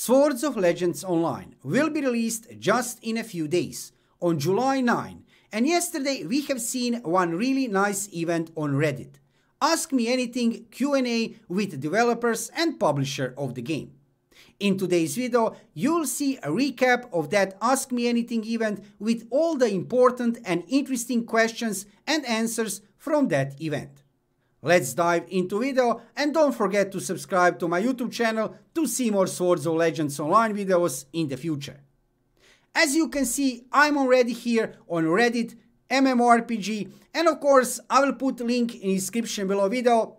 Swords of Legends Online will be released just in a few days, on July 9, and yesterday we have seen one really nice event on Reddit. Ask Me Anything Q&A with developers and publisher of the game. In today's video, you'll see a recap of that Ask Me Anything event with all the important and interesting questions and answers from that event. Let's dive into video and don't forget to subscribe to my YouTube channel to see more Swords of Legends online videos in the future. As you can see, I'm already here on Reddit, MMORPG and of course I will put link in description below video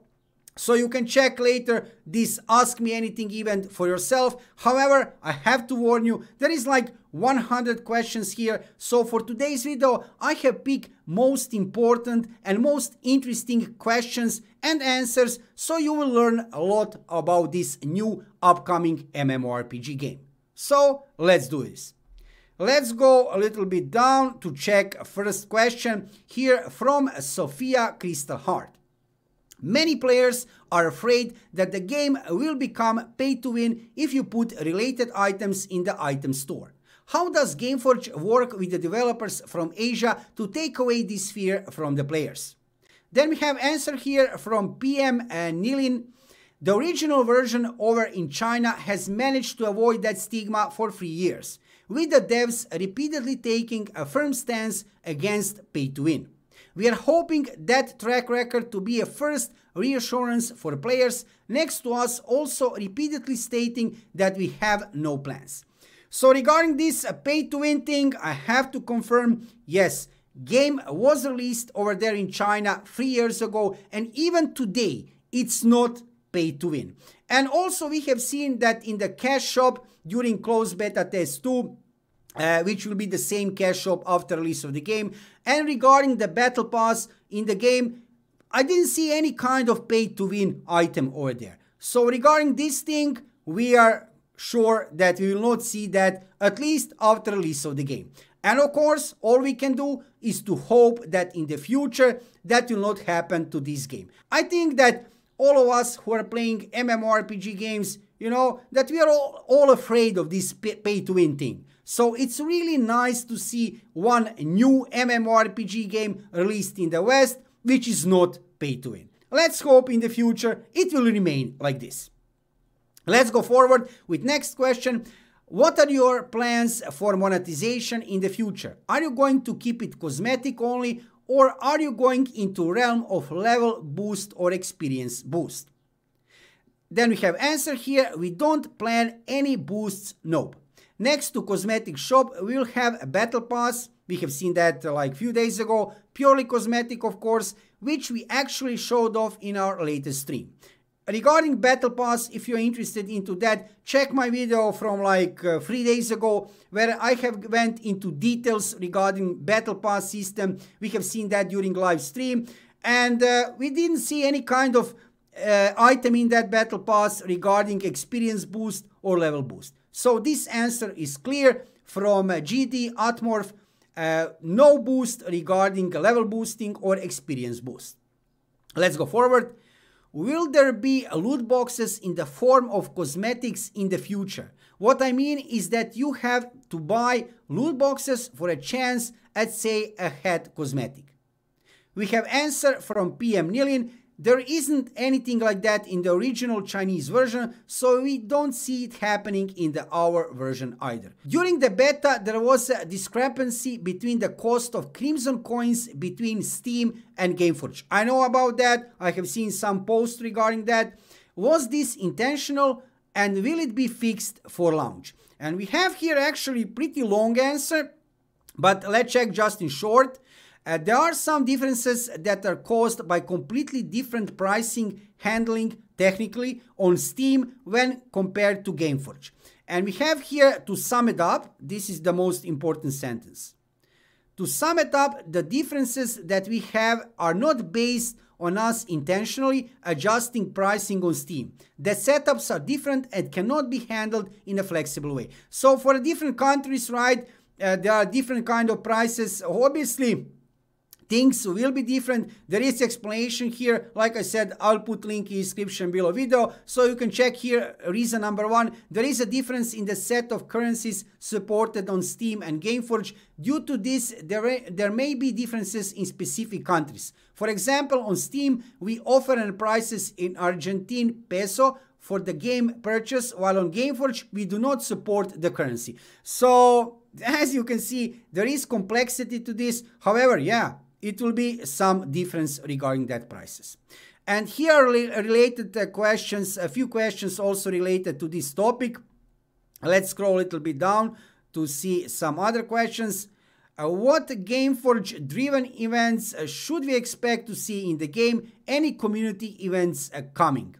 so you can check later this Ask Me Anything event for yourself. However, I have to warn you, there is like 100 questions here. So for today's video, I have picked most important and most interesting questions and answers. So you will learn a lot about this new upcoming MMORPG game. So let's do this. Let's go a little bit down to check first question here from Sophia Crystal Heart. Many players are afraid that the game will become pay to win if you put related items in the item store. How does Gameforge work with the developers from Asia to take away this fear from the players? Then we have answer here from PM and Nilin. The original version over in China has managed to avoid that stigma for three years, with the devs repeatedly taking a firm stance against pay to win. We are hoping that track record to be a first reassurance for players next to us also repeatedly stating that we have no plans. So regarding this uh, pay to win thing, I have to confirm, yes, game was released over there in China three years ago and even today it's not pay to win. And also we have seen that in the cash shop during closed beta test 2, uh, which will be the same cash shop after release of the game. And regarding the battle pass in the game, I didn't see any kind of pay to win item over there. So regarding this thing, we are sure that we will not see that at least after release of the game. And of course, all we can do is to hope that in the future that will not happen to this game. I think that all of us who are playing MMORPG games you know, that we are all, all afraid of this pay to win thing. So it's really nice to see one new MMORPG game released in the West, which is not pay to win. Let's hope in the future it will remain like this. Let's go forward with next question. What are your plans for monetization in the future? Are you going to keep it cosmetic only or are you going into realm of level boost or experience boost? Then we have answer here, we don't plan any boosts, nope. Next to cosmetic shop, we'll have a battle pass. We have seen that uh, like few days ago, purely cosmetic of course, which we actually showed off in our latest stream. Regarding battle pass, if you're interested into that, check my video from like uh, three days ago where I have went into details regarding battle pass system. We have seen that during live stream and uh, we didn't see any kind of uh, item in that battle pass regarding experience boost or level boost. So this answer is clear from uh, GD Atmorph, uh, no boost regarding level boosting or experience boost. Let's go forward. Will there be loot boxes in the form of cosmetics in the future? What I mean is that you have to buy loot boxes for a chance at say a head cosmetic. We have answer from PM Nilin there isn't anything like that in the original Chinese version, so we don't see it happening in the our version either. During the beta, there was a discrepancy between the cost of Crimson coins between Steam and Gameforge. I know about that, I have seen some posts regarding that. Was this intentional and will it be fixed for launch? And we have here actually pretty long answer, but let's check just in short. Uh, there are some differences that are caused by completely different pricing handling technically on Steam when compared to Gameforge. And we have here to sum it up, this is the most important sentence. To sum it up, the differences that we have are not based on us intentionally adjusting pricing on Steam. The setups are different and cannot be handled in a flexible way. So for different countries, right, uh, there are different kind of prices. Obviously, things will be different. There is explanation here. Like I said, I'll put link in description below video. So you can check here reason number one. There is a difference in the set of currencies supported on Steam and Gameforge. Due to this, there, there may be differences in specific countries. For example, on Steam, we offer prices in Argentine peso for the game purchase, while on Gameforge, we do not support the currency. So, as you can see, there is complexity to this. However, yeah, it will be some difference regarding that prices. And here are related uh, questions, a few questions also related to this topic. Let's scroll a little bit down to see some other questions. Uh, what Gameforge driven events uh, should we expect to see in the game? Any community events uh, coming?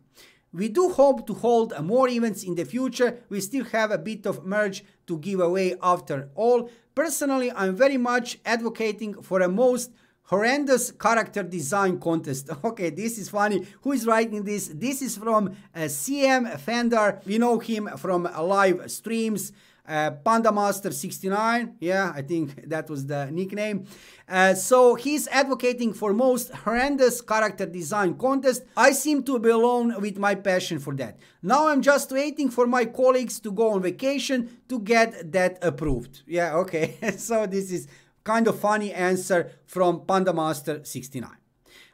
We do hope to hold more events in the future. We still have a bit of merch to give away after all. Personally, I'm very much advocating for a most horrendous character design contest. Okay, this is funny. Who is writing this? This is from uh, CM Fender. We know him from live streams. Uh, Panda Master 69, yeah, I think that was the nickname. Uh, so he's advocating for most horrendous character design contest. I seem to be alone with my passion for that. Now I'm just waiting for my colleagues to go on vacation to get that approved. Yeah, okay, so this is Kind of funny answer from Panda Master 69.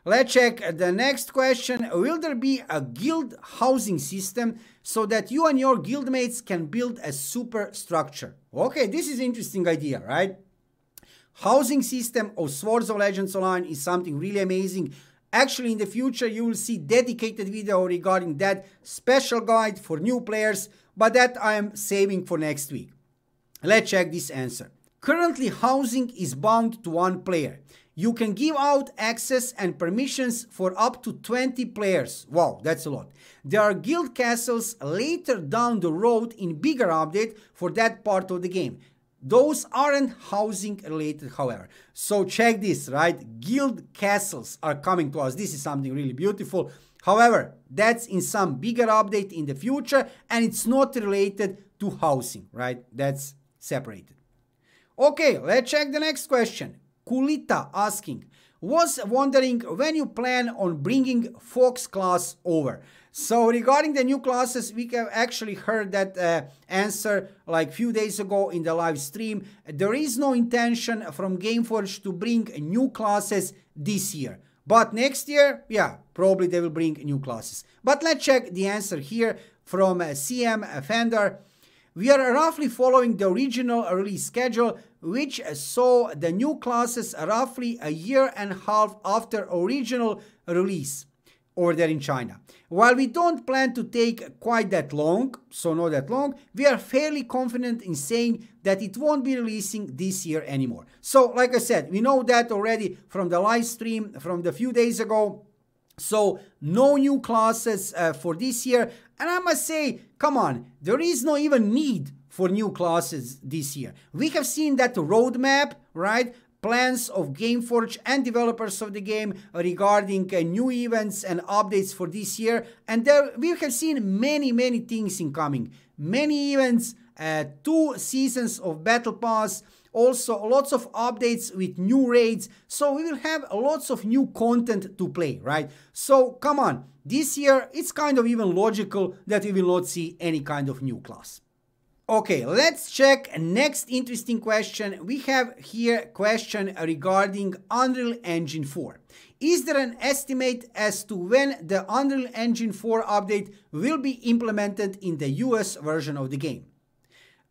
Let's check the next question. Will there be a guild housing system so that you and your guildmates can build a super structure? Okay, this is interesting idea, right? Housing system of Swords of Legends Online is something really amazing. Actually, in the future, you will see dedicated video regarding that special guide for new players, but that I am saving for next week. Let's check this answer. Currently, housing is bound to one player. You can give out access and permissions for up to 20 players. Wow, that's a lot. There are guild castles later down the road in bigger update for that part of the game. Those aren't housing related, however. So check this, right? Guild castles are coming to us. This is something really beautiful. However, that's in some bigger update in the future and it's not related to housing, right? That's separated. Okay, let's check the next question. Kulita asking, was wondering when you plan on bringing Fox class over. So regarding the new classes, we have actually heard that uh, answer like few days ago in the live stream. There is no intention from Gameforge to bring new classes this year. But next year, yeah, probably they will bring new classes. But let's check the answer here from uh, CM Fender. We are roughly following the original release schedule, which saw the new classes roughly a year and a half after original release over there in China. While we don't plan to take quite that long, so not that long, we are fairly confident in saying that it won't be releasing this year anymore. So like I said, we know that already from the live stream from the few days ago, so no new classes uh, for this year. And I must say, come on, there is no even need for new classes this year. We have seen that roadmap, right? Plans of Gameforge and developers of the game regarding uh, new events and updates for this year. And there we have seen many, many things incoming. Many events, uh, two seasons of Battle Pass, also lots of updates with new raids. So we will have lots of new content to play, right? So come on, this year it's kind of even logical that we will not see any kind of new class. Okay, let's check next interesting question. We have here question regarding Unreal Engine 4. Is there an estimate as to when the Unreal Engine 4 update will be implemented in the US version of the game?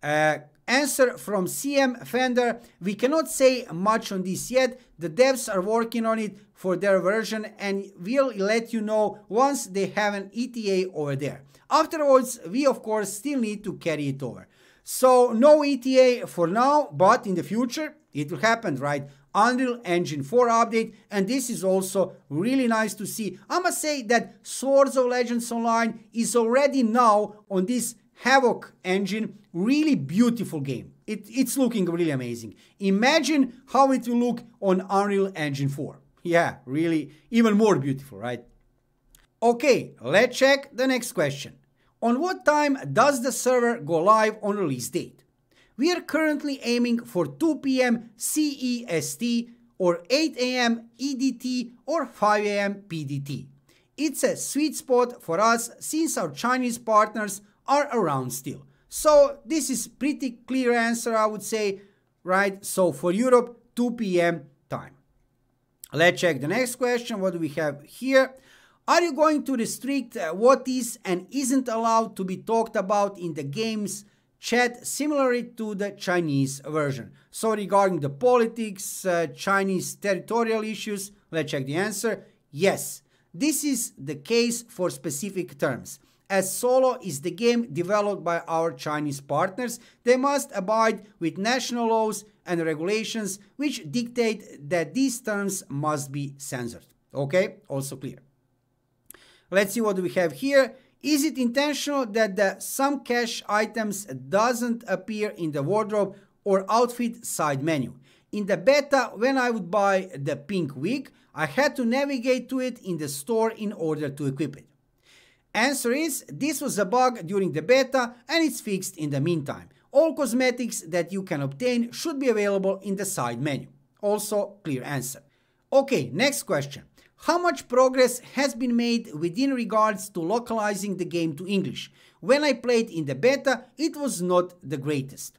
Uh, Answer from CM Fender, we cannot say much on this yet, the devs are working on it for their version and we'll let you know once they have an ETA over there. Afterwards, we of course still need to carry it over. So no ETA for now, but in the future it will happen, right? Unreal Engine 4 update, and this is also really nice to see. I must say that Swords of Legends Online is already now on this Havoc engine, really beautiful game. It, it's looking really amazing. Imagine how it will look on Unreal Engine 4. Yeah, really, even more beautiful, right? Okay, let's check the next question. On what time does the server go live on release date? We are currently aiming for 2 p.m. CEST or 8 a.m. EDT or 5 a.m. PDT. It's a sweet spot for us since our Chinese partners are around still. So this is pretty clear answer, I would say, right? So for Europe, 2 p.m. time. Let's check the next question. What do we have here? Are you going to restrict uh, what is and isn't allowed to be talked about in the game's chat similarly to the Chinese version? So regarding the politics, uh, Chinese territorial issues, let's check the answer. Yes, this is the case for specific terms. As Solo is the game developed by our Chinese partners, they must abide with national laws and regulations which dictate that these terms must be censored. Okay, also clear. Let's see what we have here. Is it intentional that the some cash items doesn't appear in the wardrobe or outfit side menu? In the beta, when I would buy the pink wig, I had to navigate to it in the store in order to equip it. Answer is, this was a bug during the beta and it's fixed in the meantime. All cosmetics that you can obtain should be available in the side menu. Also, clear answer. Okay, next question. How much progress has been made within regards to localizing the game to English? When I played in the beta, it was not the greatest.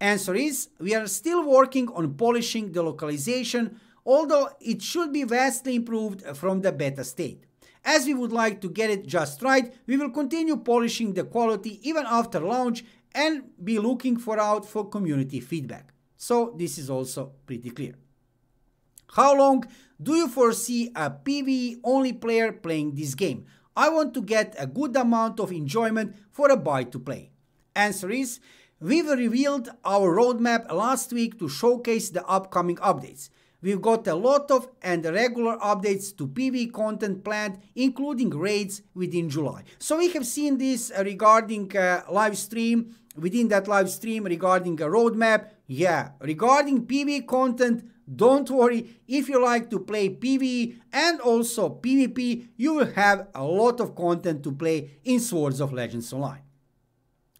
Answer is, we are still working on polishing the localization, although it should be vastly improved from the beta state. As we would like to get it just right, we will continue polishing the quality even after launch and be looking for out for community feedback. So this is also pretty clear. How long do you foresee a PvE only player playing this game? I want to get a good amount of enjoyment for a buy to play. Answer is, we've revealed our roadmap last week to showcase the upcoming updates. We've got a lot of and regular updates to PV content planned, including raids within July. So we have seen this regarding uh, live stream, within that live stream regarding a roadmap. Yeah, regarding PV content, don't worry, if you like to play PvE and also PvP, you will have a lot of content to play in Swords of Legends Online.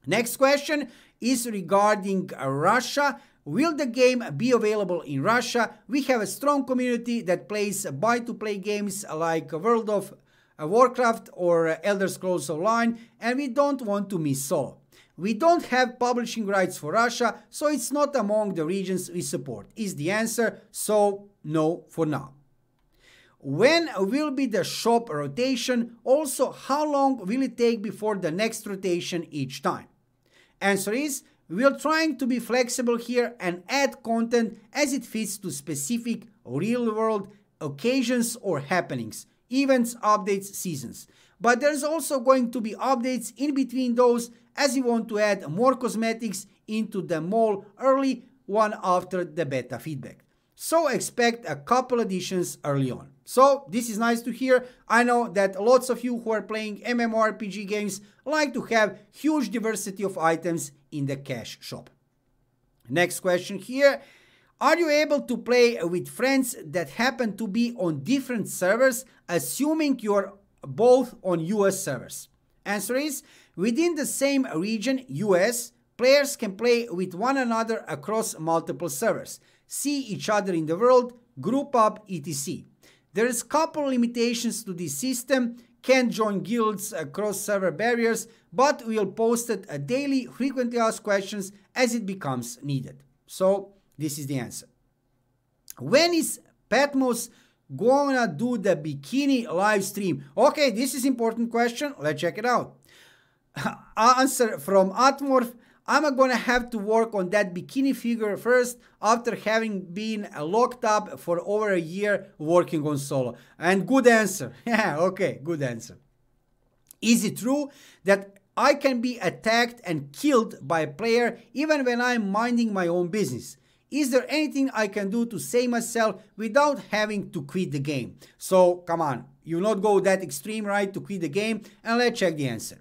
Next question is regarding Russia Will the game be available in Russia? We have a strong community that plays buy-to-play games like World of Warcraft or Elder Scrolls Online and we don't want to miss all. We don't have publishing rights for Russia, so it's not among the regions we support, is the answer, so no for now. When will be the shop rotation? Also, how long will it take before the next rotation each time? Answer is we're trying to be flexible here and add content as it fits to specific real-world occasions or happenings, events, updates, seasons. But there's also going to be updates in between those as you want to add more cosmetics into the mall early, one after the beta feedback. So expect a couple additions early on. So this is nice to hear. I know that lots of you who are playing MMORPG games like to have huge diversity of items in the cash shop. Next question here. Are you able to play with friends that happen to be on different servers, assuming you're both on US servers? Answer is, within the same region, US, players can play with one another across multiple servers see each other in the world, group up, etc. There is couple limitations to this system, can join guilds across server barriers, but we'll post it a uh, daily frequently asked questions as it becomes needed. So this is the answer. When is Patmos gonna do the bikini live stream? Okay, this is important question. Let's check it out. Answer from Atmorph. I'm gonna have to work on that bikini figure first after having been uh, locked up for over a year working on solo. And good answer. Yeah, okay, good answer. Is it true that I can be attacked and killed by a player even when I'm minding my own business? Is there anything I can do to save myself without having to quit the game? So come on, you not go that extreme, right, to quit the game? And let's check the answer.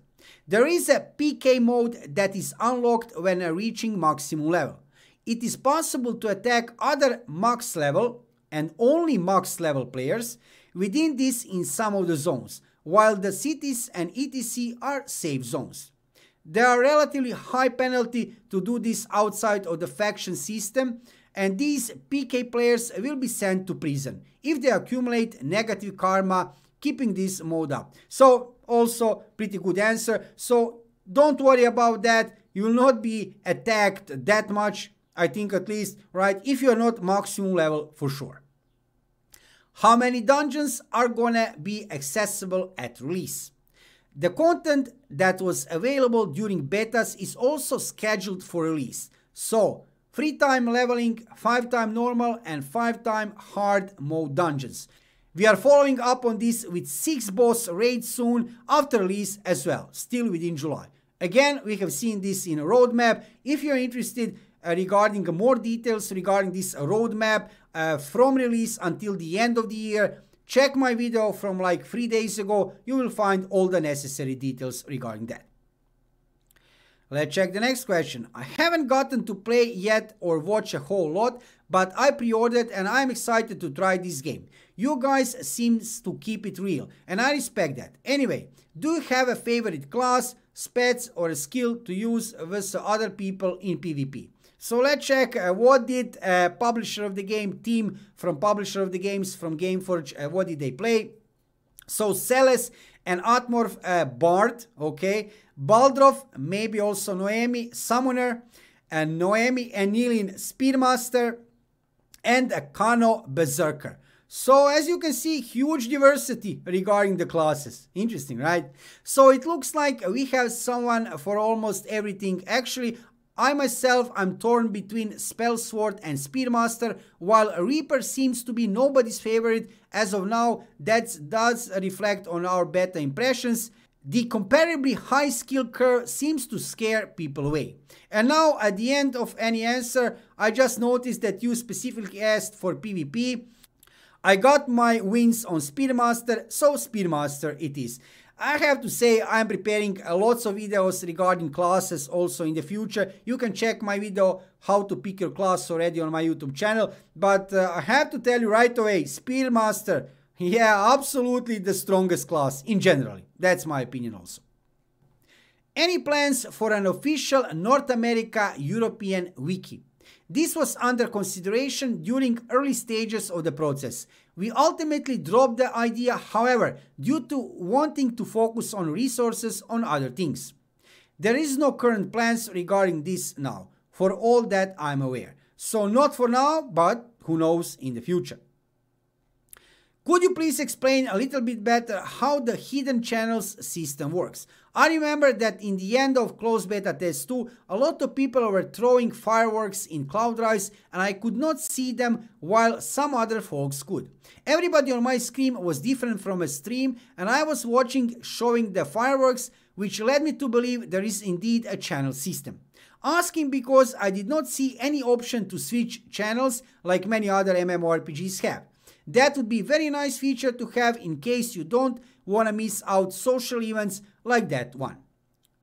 There is a PK mode that is unlocked when reaching maximum level. It is possible to attack other max level and only max level players within this in some of the zones, while the cities and etc are safe zones. There are relatively high penalty to do this outside of the faction system and these PK players will be sent to prison if they accumulate negative karma keeping this mode up. So also pretty good answer. So don't worry about that. You will not be attacked that much, I think at least, right? If you're not maximum level for sure. How many dungeons are gonna be accessible at release? The content that was available during betas is also scheduled for release. So, 3 time leveling, 5 time normal and 5 time hard mode dungeons. We are following up on this with 6 boss raids soon after release as well, still within July. Again, we have seen this in a roadmap. If you're interested uh, regarding more details regarding this roadmap uh, from release until the end of the year, check my video from like 3 days ago. You will find all the necessary details regarding that. Let's check the next question. I haven't gotten to play yet or watch a whole lot, but I pre-ordered and I'm excited to try this game. You guys seem to keep it real and I respect that. Anyway, do you have a favorite class, spats or a skill to use with other people in PvP? So let's check uh, what did uh, publisher of the game team from publisher of the games from Gameforge, uh, what did they play? So Celes and Atmorph uh, Bard, okay, Baldroff, maybe also Noemi, Summoner, and Noemi and Nilin Speedmaster, and a Kano Berserker. So as you can see, huge diversity regarding the classes. Interesting, right? So it looks like we have someone for almost everything. Actually, I myself i am torn between Spellsword and Speedmaster. while Reaper seems to be nobody's favorite as of now. That does reflect on our beta impressions the comparably high skill curve seems to scare people away. And now at the end of any answer, I just noticed that you specifically asked for PvP. I got my wins on Speedmaster, so Speedmaster it is. I have to say I'm preparing lots of videos regarding classes also in the future. You can check my video how to pick your class already on my YouTube channel. But uh, I have to tell you right away, Speedmaster, yeah, absolutely the strongest class in general. That's my opinion also. Any plans for an official North America European wiki? This was under consideration during early stages of the process. We ultimately dropped the idea, however, due to wanting to focus on resources on other things. There is no current plans regarding this now, for all that I'm aware. So not for now, but who knows in the future. Could you please explain a little bit better how the hidden channels system works? I remember that in the end of closed beta test 2, a lot of people were throwing fireworks in cloud drives and I could not see them while some other folks could. Everybody on my screen was different from a stream and I was watching showing the fireworks which led me to believe there is indeed a channel system. Asking because I did not see any option to switch channels like many other MMORPGs have. That would be very nice feature to have in case you don't want to miss out social events like that one.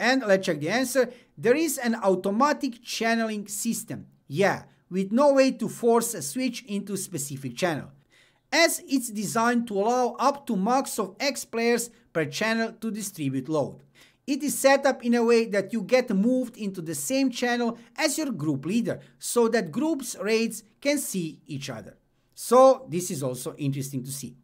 And let's check the answer. There is an automatic channeling system. Yeah, with no way to force a switch into specific channel. As it's designed to allow up to max of X players per channel to distribute load. It is set up in a way that you get moved into the same channel as your group leader so that groups' raids can see each other. So this is also interesting to see.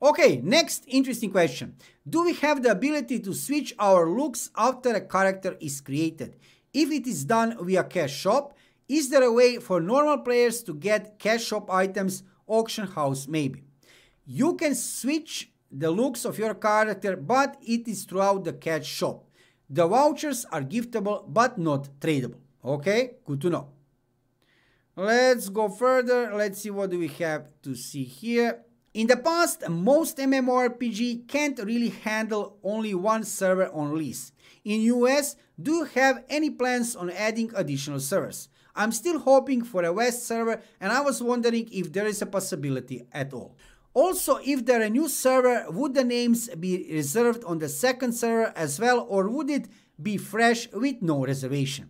Okay, next interesting question. Do we have the ability to switch our looks after a character is created? If it is done via cash shop, is there a way for normal players to get cash shop items, auction house maybe? You can switch the looks of your character, but it is throughout the cash shop. The vouchers are giftable but not tradable. Okay, good to know. Let's go further. Let's see what do we have to see here. In the past, most MMORPG can't really handle only one server on lease. In US, do you have any plans on adding additional servers? I'm still hoping for a West server and I was wondering if there is a possibility at all. Also, if there a new server, would the names be reserved on the second server as well or would it be fresh with no reservation?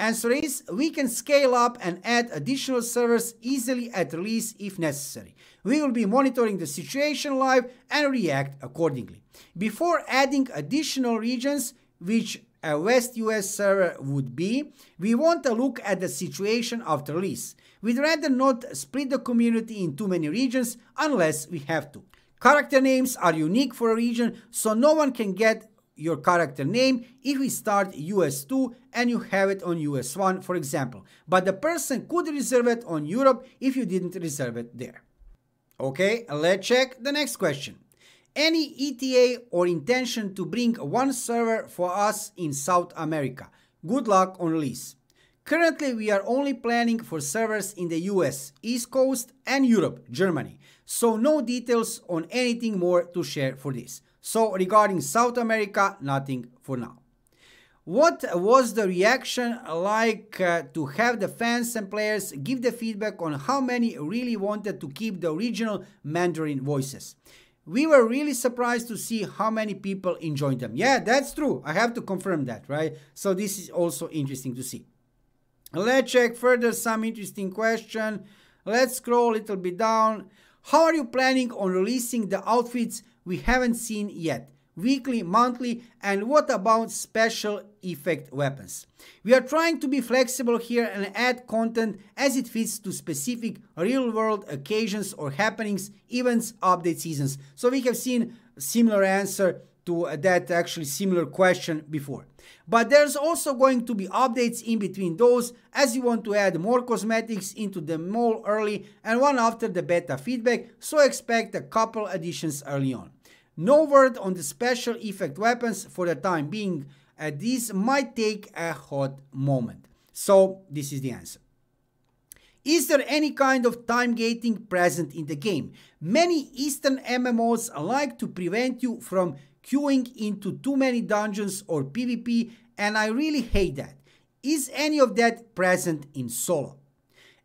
Answer is, we can scale up and add additional servers easily at release if necessary. We will be monitoring the situation live and react accordingly. Before adding additional regions, which a West US server would be, we want to look at the situation after release. We'd rather not split the community in too many regions unless we have to. Character names are unique for a region, so no one can get your character name if we start US2 and you have it on US1 for example, but the person could reserve it on Europe if you didn't reserve it there. Okay, let's check the next question. Any ETA or intention to bring one server for us in South America? Good luck on lease. Currently, we are only planning for servers in the US, East Coast and Europe, Germany, so no details on anything more to share for this. So regarding South America, nothing for now. What was the reaction like uh, to have the fans and players give the feedback on how many really wanted to keep the original Mandarin voices? We were really surprised to see how many people enjoyed them. Yeah, that's true. I have to confirm that, right? So this is also interesting to see. Let's check further some interesting question. Let's scroll a little bit down. How are you planning on releasing the outfits we haven't seen yet weekly, monthly, and what about special effect weapons? We are trying to be flexible here and add content as it fits to specific real-world occasions or happenings, events, update seasons. So we have seen similar answer to that actually similar question before. But there's also going to be updates in between those as you want to add more cosmetics into the mall early and one after the beta feedback, so expect a couple additions early on. No word on the special effect weapons for the time being. Uh, this might take a hot moment. So this is the answer. Is there any kind of time gating present in the game? Many Eastern MMOs like to prevent you from queuing into too many dungeons or PvP and I really hate that. Is any of that present in solo?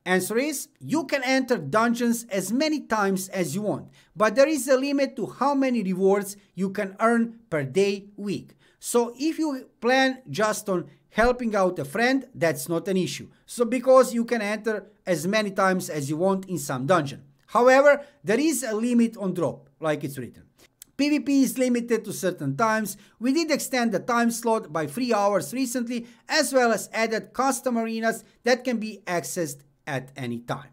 Answer is, you can enter dungeons as many times as you want, but there is a limit to how many rewards you can earn per day week. So if you plan just on helping out a friend, that's not an issue. So because you can enter as many times as you want in some dungeon. However, there is a limit on drop, like it's written. PvP is limited to certain times. We did extend the time slot by 3 hours recently, as well as added custom arenas that can be accessed at any time.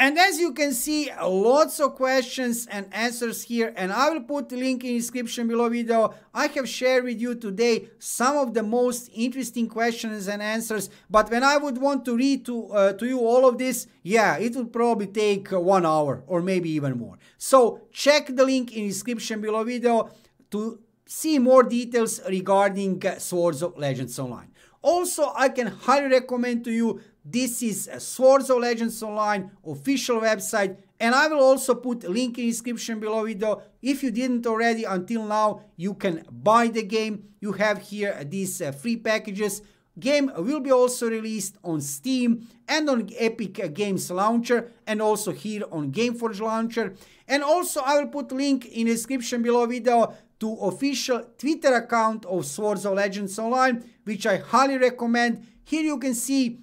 And as you can see, lots of questions and answers here, and I will put the link in description below video. I have shared with you today some of the most interesting questions and answers, but when I would want to read to, uh, to you all of this, yeah, it would probably take uh, one hour or maybe even more. So check the link in description below video to see more details regarding uh, Swords of Legends Online. Also, I can highly recommend to you this is Swords of Legends Online official website and I will also put link in description below video. If you didn't already until now, you can buy the game. You have here these uh, free packages. Game will be also released on Steam and on Epic Games Launcher and also here on Gameforge Launcher. And also I will put link in description below video to official Twitter account of Swords of Legends Online, which I highly recommend. Here you can see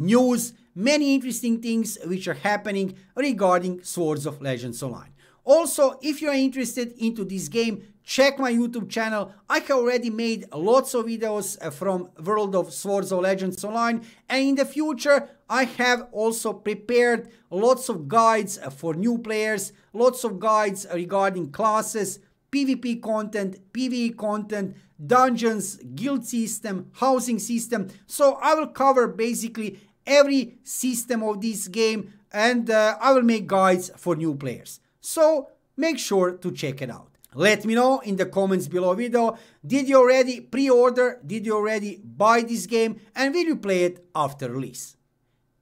news, many interesting things which are happening regarding Swords of Legends Online. Also, if you're interested into this game, check my YouTube channel. I have already made lots of videos uh, from World of Swords of Legends Online and in the future I have also prepared lots of guides uh, for new players, lots of guides regarding classes, PvP content, PvE content, dungeons, guild system, housing system. So I will cover basically every system of this game and uh, I will make guides for new players. So make sure to check it out. Let me know in the comments below video, did you already pre-order, did you already buy this game and will you play it after release?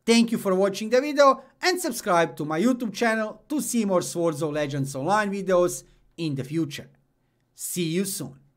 Thank you for watching the video and subscribe to my YouTube channel to see more Swords of Legends Online videos in the future. See you soon.